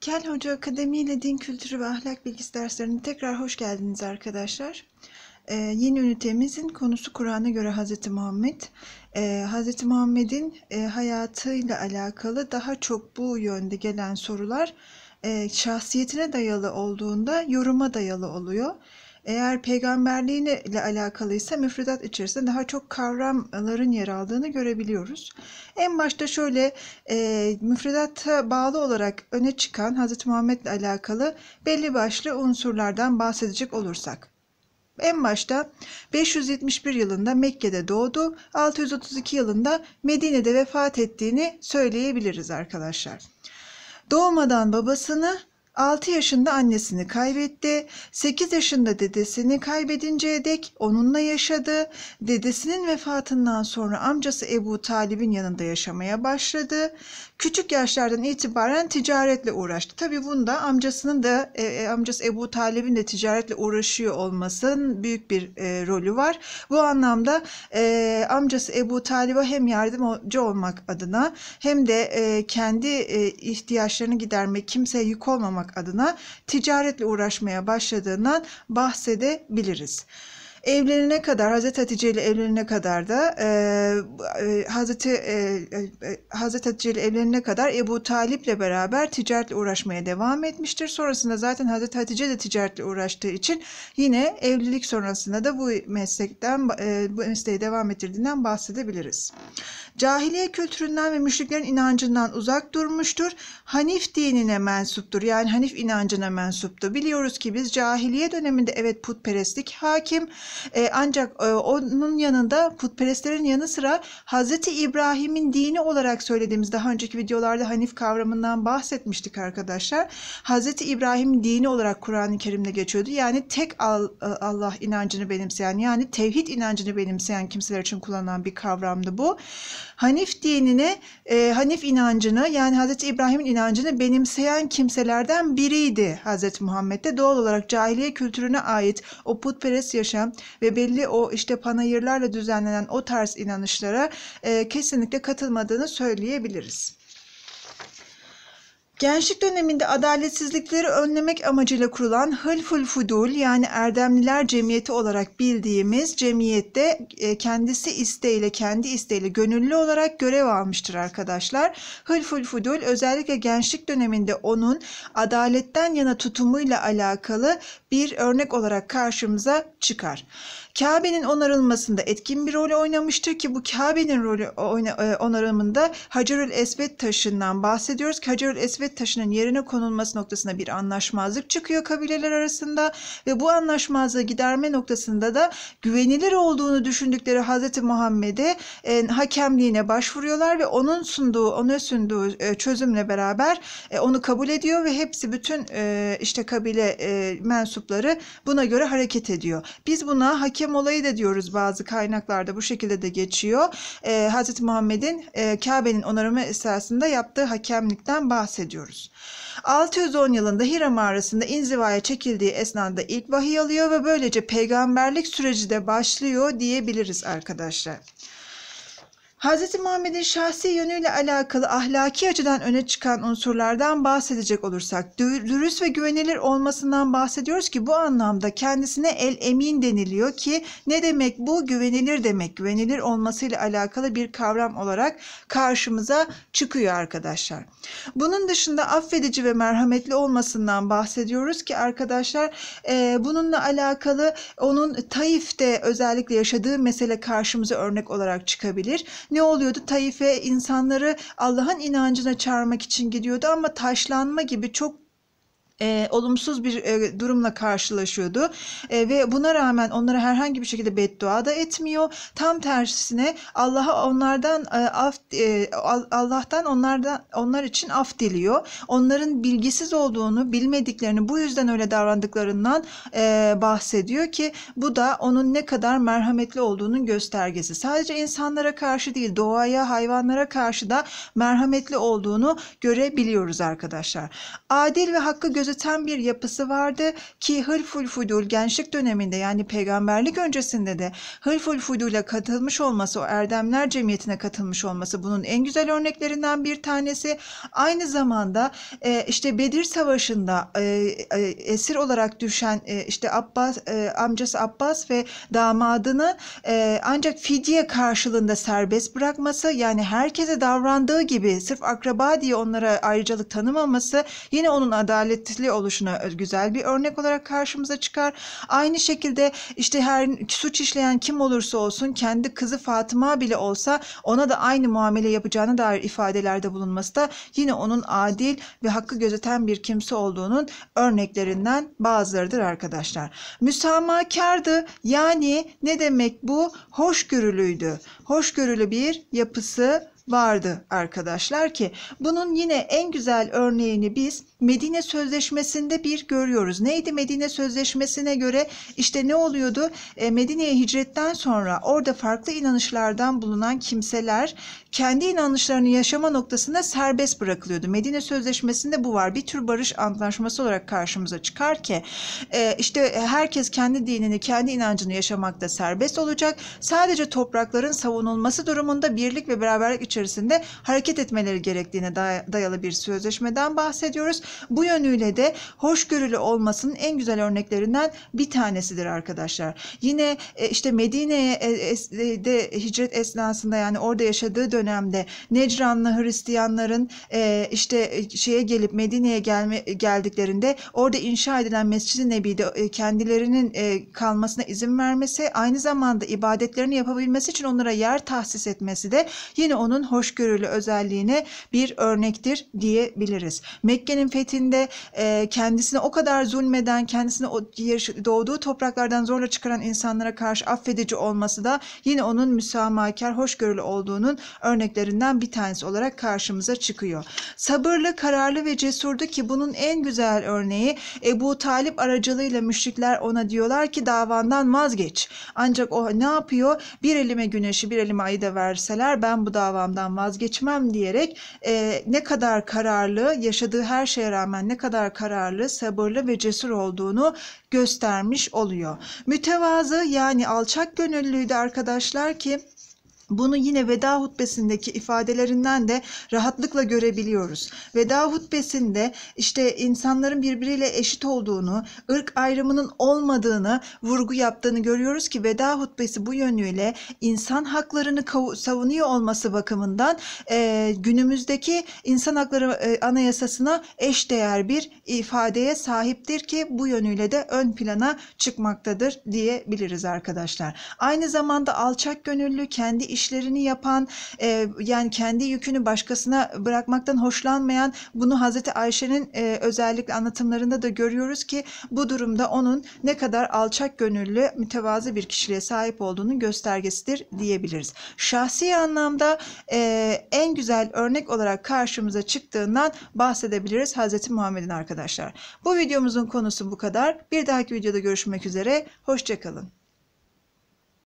Kel Hoca Akademi ile Din Kültürü ve Ahlak Bilgisi derslerine tekrar hoş geldiniz arkadaşlar. Ee, yeni ünitemizin konusu Kur'an'a göre Hz. Muhammed. Ee, Hz. Muhammed'in e, hayatıyla alakalı daha çok bu yönde gelen sorular e, şahsiyetine dayalı olduğunda yoruma dayalı oluyor. Eğer peygamberliğine ile alakalıysa müfredat içerisinde daha çok kavramların yer aldığını görebiliyoruz. En başta şöyle e, müfredata bağlı olarak öne çıkan Hz. Muhammed ile alakalı belli başlı unsurlardan bahsedecek olursak. En başta 571 yılında Mekke'de doğdu, 632 yılında Medine'de vefat ettiğini söyleyebiliriz arkadaşlar. Doğmadan babasını, 6 yaşında annesini kaybetti. 8 yaşında dedesini kaybedinceye dek onunla yaşadı. Dedesinin vefatından sonra amcası Ebu Talib'in yanında yaşamaya başladı. Küçük yaşlardan itibaren ticaretle uğraştı. Tabi bunda amcasının da e, e, amcası Ebu Talib'in de ticaretle uğraşıyor olmasının büyük bir e, rolü var. Bu anlamda e, amcası Ebu Talib'e hem yardımcı olmak adına hem de e, kendi e, ihtiyaçlarını gidermek, kimseye yük olmamak adına ticaretle uğraşmaya başladığından bahsedebiliriz. Evlenene kadar Hazreti Hatice ile evlenene kadar da e, e Hazreti e, e, e, Hazreti Hatice ile evlenene kadar Ebu Talip ile beraber ticaretle uğraşmaya devam etmiştir. Sonrasında zaten Hazreti Hatice de ticaretle uğraştığı için yine evlilik sonrasında da bu meslekten e, bu mesleği devam ettirdiğinden bahsedebiliriz. Cahiliye kültüründen ve müşriklerin inancından uzak durmuştur. Hanif dinine mensuptur. Yani Hanif inancına mensuptu. Biliyoruz ki biz cahiliye döneminde evet putperestlik hakim e, ancak e, onun yanında putperestlerin yanı sıra Hazreti İbrahim'in dini olarak söylediğimiz daha önceki videolarda Hanif kavramından bahsetmiştik arkadaşlar. Hazreti İbrahim'in dini olarak Kur'an-ı Kerim'de geçiyordu. Yani tek e, Allah inancını benimseyen yani tevhid inancını benimseyen kimseler için kullanılan bir kavramdı bu. Hanif dinini, e, Hanif inancını yani Hazreti İbrahim'in inancını benimseyen kimselerden biriydi Hazreti Muhammed'de. Doğal olarak cahiliye kültürüne ait o putperest yaşam, ve belli o işte panayırlarla düzenlenen o tarz inanışlara e, kesinlikle katılmadığını söyleyebiliriz. Gençlik döneminde adaletsizlikleri önlemek amacıyla kurulan Hılful Fudul yani Erdemliler Cemiyeti olarak bildiğimiz cemiyette e, kendisi isteğiyle kendi isteğiyle gönüllü olarak görev almıştır arkadaşlar. Hılful Fudul özellikle gençlik döneminde onun adaletten yana tutumuyla alakalı bir örnek olarak karşımıza çıkar. Kabe'nin onarılmasında etkin bir rol oynamıştır ki bu Kabe'nin rolü e, onarımında Hacerül Esved taşından bahsediyoruz. Hacerül Esved taşının yerine konulması noktasında bir anlaşmazlık çıkıyor kabileler arasında ve bu anlaşmazlığı giderme noktasında da güvenilir olduğunu düşündükleri Hazreti Muhammed'e e, hakemliğine başvuruyorlar ve onun sunduğu, ona sunduğu e, çözümle beraber e, onu kabul ediyor ve hepsi bütün e, işte kabile e, mensupları buna göre hareket ediyor. Biz buna hakem hakem olayı da diyoruz bazı kaynaklarda bu şekilde de geçiyor. E, ee, Hz. Muhammed'in e, Kabe'nin onarımı esasında yaptığı hakemlikten bahsediyoruz. 610 yılında Hira mağarasında inzivaya çekildiği esnada ilk vahiy alıyor ve böylece peygamberlik süreci de başlıyor diyebiliriz arkadaşlar. Hz. Muhammed'in şahsi yönüyle alakalı ahlaki açıdan öne çıkan unsurlardan bahsedecek olursak, dürüst ve güvenilir olmasından bahsediyoruz ki bu anlamda kendisine el emin deniliyor ki ne demek bu? Güvenilir demek. Güvenilir olmasıyla alakalı bir kavram olarak karşımıza çıkıyor arkadaşlar. Bunun dışında affedici ve merhametli olmasından bahsediyoruz ki arkadaşlar e, bununla alakalı onun Taif'te özellikle yaşadığı mesele karşımıza örnek olarak çıkabilir. Ne oluyordu? Taife insanları Allah'ın inancına çağırmak için gidiyordu ama taşlanma gibi çok e, olumsuz bir e, durumla karşılaşıyordu e, ve buna rağmen onlara herhangi bir şekilde beddua da etmiyor. Tam tersine Allah'a onlardan e, af e, Allah'tan onlardan onlar için af diliyor. Onların bilgisiz olduğunu, bilmediklerini, bu yüzden öyle davrandıklarından e, bahsediyor ki bu da onun ne kadar merhametli olduğunun göstergesi. Sadece insanlara karşı değil, doğaya, hayvanlara karşı da merhametli olduğunu görebiliyoruz arkadaşlar. Adil ve hakkı göz gözeten bir yapısı vardı ki Hırful Fudul gençlik döneminde yani peygamberlik öncesinde de Hılful Fudul'e katılmış olması, o erdemler cemiyetine katılmış olması bunun en güzel örneklerinden bir tanesi. Aynı zamanda e, işte Bedir Savaşı'nda e, e, esir olarak düşen e, işte Abbas e, amcası Abbas ve damadını e, ancak fidye karşılığında serbest bırakması yani herkese davrandığı gibi sırf akraba diye onlara ayrıcalık tanımaması yine onun adalet temsili oluşuna e, güzel bir örnek olarak karşımıza çıkar. Aynı şekilde işte her suç işleyen kim olursa olsun kendi kızı Fatıma bile olsa ona da aynı muamele yapacağına dair ifadelerde bulunması da yine onun adil ve hakkı gözeten bir kimse olduğunun örneklerinden bazılarıdır arkadaşlar. Müsamakardı yani ne demek bu? Hoşgörülüydü. Hoşgörülü bir yapısı vardı arkadaşlar ki bunun yine en güzel örneğini biz Medine Sözleşmesi'nde bir görüyoruz. Neydi Medine Sözleşmesi'ne göre işte ne oluyordu? E, Medine'ye hicretten sonra orada farklı inanışlardan bulunan kimseler kendi inanışlarını yaşama noktasında serbest bırakılıyordu. Medine Sözleşmesi'nde bu var. Bir tür barış antlaşması olarak karşımıza çıkar ki e, işte herkes kendi dinini, kendi inancını yaşamakta serbest olacak. Sadece toprakların savunulması durumunda birlik ve beraberlik içerisinde hareket etmeleri gerektiğine dayalı bir sözleşmeden bahsediyoruz. Bu yönüyle de hoşgörülü olmasının en güzel örneklerinden bir tanesidir arkadaşlar. Yine e, işte Medine'de e, e, hicret esnasında yani orada yaşadığı dönemde Necranlı Hristiyanların işte şeye gelip Medine'ye gelme, geldiklerinde orada inşa edilen Mescid-i Nebi'de kendilerinin kalmasına izin vermesi aynı zamanda ibadetlerini yapabilmesi için onlara yer tahsis etmesi de yine onun onun hoşgörülü özelliğine bir örnektir diyebiliriz. Mekke'nin fethinde e, kendisine o kadar zulmeden, kendisine o doğduğu topraklardan zorla çıkaran insanlara karşı affedici olması da yine onun müsamahakar, hoşgörülü olduğunun örneklerinden bir tanesi olarak karşımıza çıkıyor. Sabırlı, kararlı ve cesurdu ki bunun en güzel örneği Ebu Talip aracılığıyla müşrikler ona diyorlar ki davandan vazgeç. Ancak o ne yapıyor? Bir elime güneşi, bir elime ayı da verseler ben bu davam yaşamdan vazgeçmem diyerek e, ne kadar kararlı, yaşadığı her şeye rağmen ne kadar kararlı, sabırlı ve cesur olduğunu göstermiş oluyor. Mütevazı yani alçak gönüllüydü arkadaşlar ki bunu yine veda hutbesindeki ifadelerinden de rahatlıkla görebiliyoruz. Veda hutbesinde işte insanların birbiriyle eşit olduğunu, ırk ayrımının olmadığını vurgu yaptığını görüyoruz ki veda hutbesi bu yönüyle insan haklarını savunuyor olması bakımından e, günümüzdeki insan hakları e, anayasasına değer bir ifadeye sahiptir ki bu yönüyle de ön plana çıkmaktadır diyebiliriz arkadaşlar. Aynı zamanda alçak gönüllü kendi iş işlerini yapan e, yani kendi yükünü başkasına bırakmaktan hoşlanmayan bunu Hazreti Ayşe'nin e, özellikle anlatımlarında da görüyoruz ki bu durumda onun ne kadar alçak gönüllü mütevazı bir kişiliğe sahip olduğunun göstergesidir diyebiliriz. Şahsi anlamda e, en güzel örnek olarak karşımıza çıktığından bahsedebiliriz Hazreti Muhammed'in arkadaşlar. Bu videomuzun konusu bu kadar. Bir dahaki videoda görüşmek üzere. Hoşçakalın.